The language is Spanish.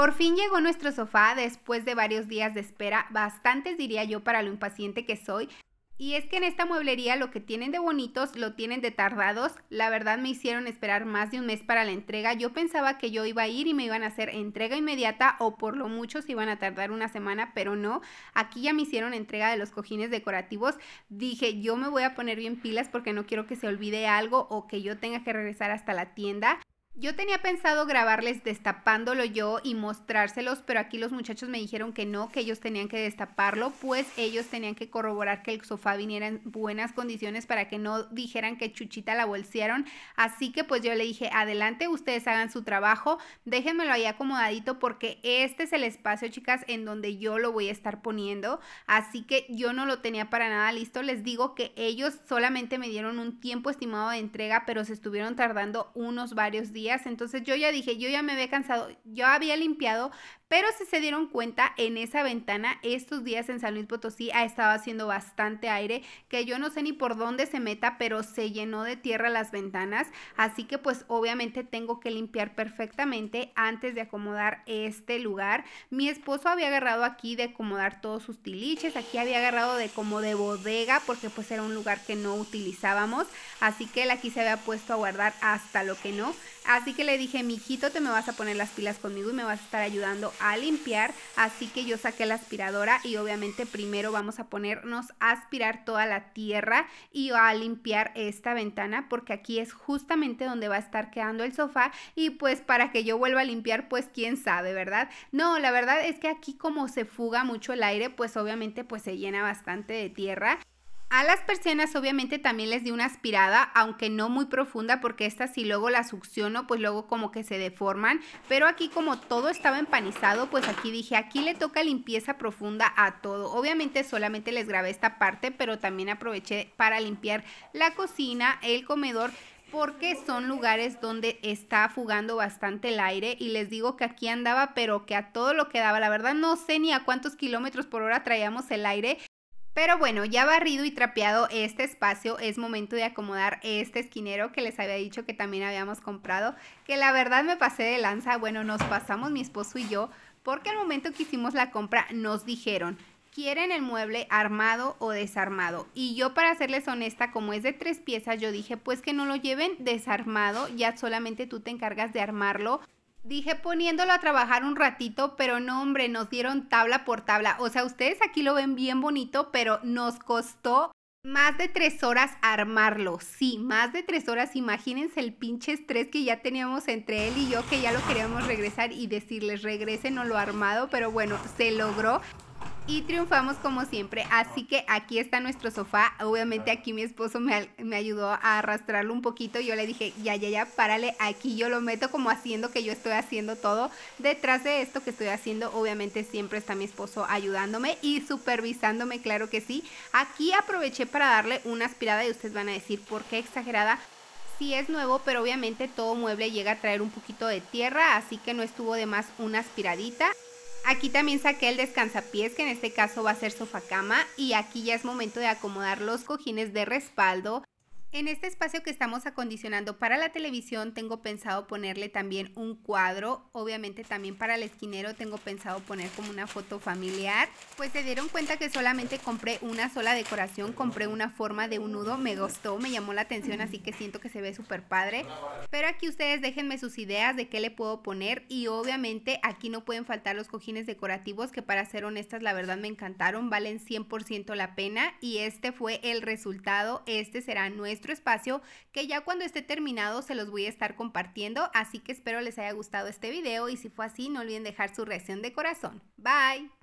Por fin llegó nuestro sofá después de varios días de espera, bastantes diría yo para lo impaciente que soy. Y es que en esta mueblería lo que tienen de bonitos lo tienen de tardados. La verdad me hicieron esperar más de un mes para la entrega. Yo pensaba que yo iba a ir y me iban a hacer entrega inmediata o por lo mucho se iban a tardar una semana, pero no. Aquí ya me hicieron entrega de los cojines decorativos. Dije, yo me voy a poner bien pilas porque no quiero que se olvide algo o que yo tenga que regresar hasta la tienda. Yo tenía pensado grabarles destapándolo yo y mostrárselos, pero aquí los muchachos me dijeron que no, que ellos tenían que destaparlo, pues ellos tenían que corroborar que el sofá viniera en buenas condiciones para que no dijeran que Chuchita la bolsearon. Así que pues yo le dije, adelante, ustedes hagan su trabajo, déjenmelo ahí acomodadito porque este es el espacio, chicas, en donde yo lo voy a estar poniendo. Así que yo no lo tenía para nada listo. Les digo que ellos solamente me dieron un tiempo estimado de entrega, pero se estuvieron tardando unos varios días entonces yo ya dije, yo ya me había cansado, yo había limpiado, pero si se dieron cuenta, en esa ventana, estos días en San Luis Potosí ha estado haciendo bastante aire, que yo no sé ni por dónde se meta, pero se llenó de tierra las ventanas. Así que pues obviamente tengo que limpiar perfectamente antes de acomodar este lugar. Mi esposo había agarrado aquí de acomodar todos sus tiliches, aquí había agarrado de como de bodega, porque pues era un lugar que no utilizábamos. Así que él aquí se había puesto a guardar hasta lo que no. Así que le dije, mijito, te me vas a poner las pilas conmigo y me vas a estar ayudando a limpiar, así que yo saqué la aspiradora y obviamente primero vamos a ponernos a aspirar toda la tierra y a limpiar esta ventana porque aquí es justamente donde va a estar quedando el sofá y pues para que yo vuelva a limpiar pues quién sabe, ¿verdad? No, la verdad es que aquí como se fuga mucho el aire pues obviamente pues se llena bastante de tierra a las persianas obviamente también les di una aspirada, aunque no muy profunda porque estas si luego las succiono pues luego como que se deforman, pero aquí como todo estaba empanizado pues aquí dije aquí le toca limpieza profunda a todo. Obviamente solamente les grabé esta parte pero también aproveché para limpiar la cocina, el comedor, porque son lugares donde está fugando bastante el aire y les digo que aquí andaba pero que a todo lo que daba, la verdad no sé ni a cuántos kilómetros por hora traíamos el aire, pero bueno, ya barrido y trapeado este espacio, es momento de acomodar este esquinero que les había dicho que también habíamos comprado, que la verdad me pasé de lanza, bueno, nos pasamos mi esposo y yo, porque al momento que hicimos la compra nos dijeron, quieren el mueble armado o desarmado. Y yo para serles honesta, como es de tres piezas, yo dije, pues que no lo lleven desarmado, ya solamente tú te encargas de armarlo Dije poniéndolo a trabajar un ratito, pero no, hombre, nos dieron tabla por tabla. O sea, ustedes aquí lo ven bien bonito, pero nos costó más de tres horas armarlo. Sí, más de tres horas. Imagínense el pinche estrés que ya teníamos entre él y yo, que ya lo queríamos regresar y decirles, regresen o lo armado, pero bueno, se logró y triunfamos como siempre. Así que aquí está nuestro sofá. Obviamente aquí mi esposo me, ayudó a arrastrarlo un poquito. Yo le dije, ya, ya, ya, párale. Aquí yo lo meto como haciendo que yo estoy haciendo todo. Detrás de esto que estoy haciendo, obviamente siempre está mi esposo ayudándome y supervisándome, claro que sí. Aquí aproveché para darle una aspirada y ustedes van a decir, ¿por qué exagerada? sí es nuevo, pero obviamente todo mueble llega a traer un poquito de tierra, así que no estuvo de más una aspiradita. Aquí también saqué el descansapiés, que en este caso va a ser sofacama, y aquí ya es momento de acomodar los cojines de respaldo en este espacio que estamos acondicionando para la televisión tengo pensado ponerle también un cuadro, obviamente también para el esquinero tengo pensado poner como una foto familiar, pues se dieron cuenta que solamente compré una sola decoración, compré una forma de un nudo, me gustó, me llamó la atención, así que siento que se ve súper padre, pero aquí ustedes déjenme sus ideas de qué le puedo poner y obviamente aquí no pueden faltar los cojines decorativos que para ser honestas la verdad me encantaron, valen 100% la pena y este fue el resultado, este será nuestro espacio que ya cuando esté terminado se los voy a estar compartiendo, así que espero les haya gustado este video y si fue así no olviden dejar su reacción de corazón. Bye.